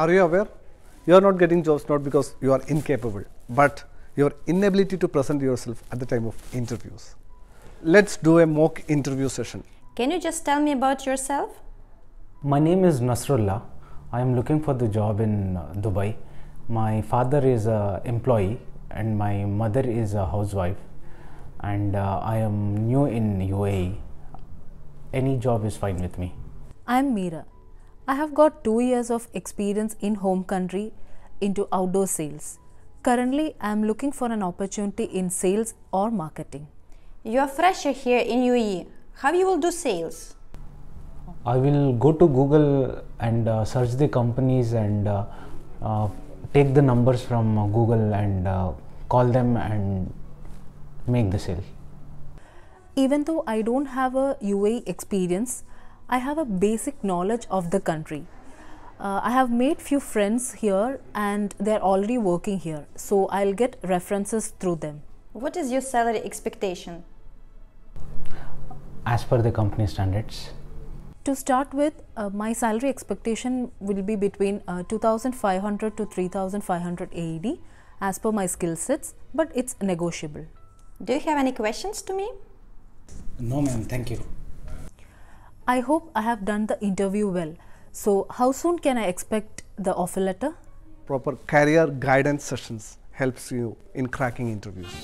Are you aware? You are not getting jobs not because you are incapable, but your inability to present yourself at the time of interviews. Let's do a mock interview session. Can you just tell me about yourself? My name is Nasrullah. I am looking for the job in uh, Dubai. My father is an employee and my mother is a housewife and uh, I am new in UAE. Any job is fine with me. I am Meera. I have got 2 years of experience in home country into outdoor sales. Currently, I am looking for an opportunity in sales or marketing. You are fresher here in UAE. How you will do sales? I will go to Google and uh, search the companies and uh, uh, take the numbers from Google and uh, call them and make the sale. Even though I don't have a UAE experience, I have a basic knowledge of the country. Uh, I have made few friends here and they're already working here. So I'll get references through them. What is your salary expectation? As per the company standards. To start with, uh, my salary expectation will be between uh, 2500 to 3500 AED as per my skill sets, but it's negotiable. Do you have any questions to me? No, ma'am. Thank you. I hope I have done the interview well. So, how soon can I expect the offer letter? Proper career guidance sessions helps you in cracking interviews.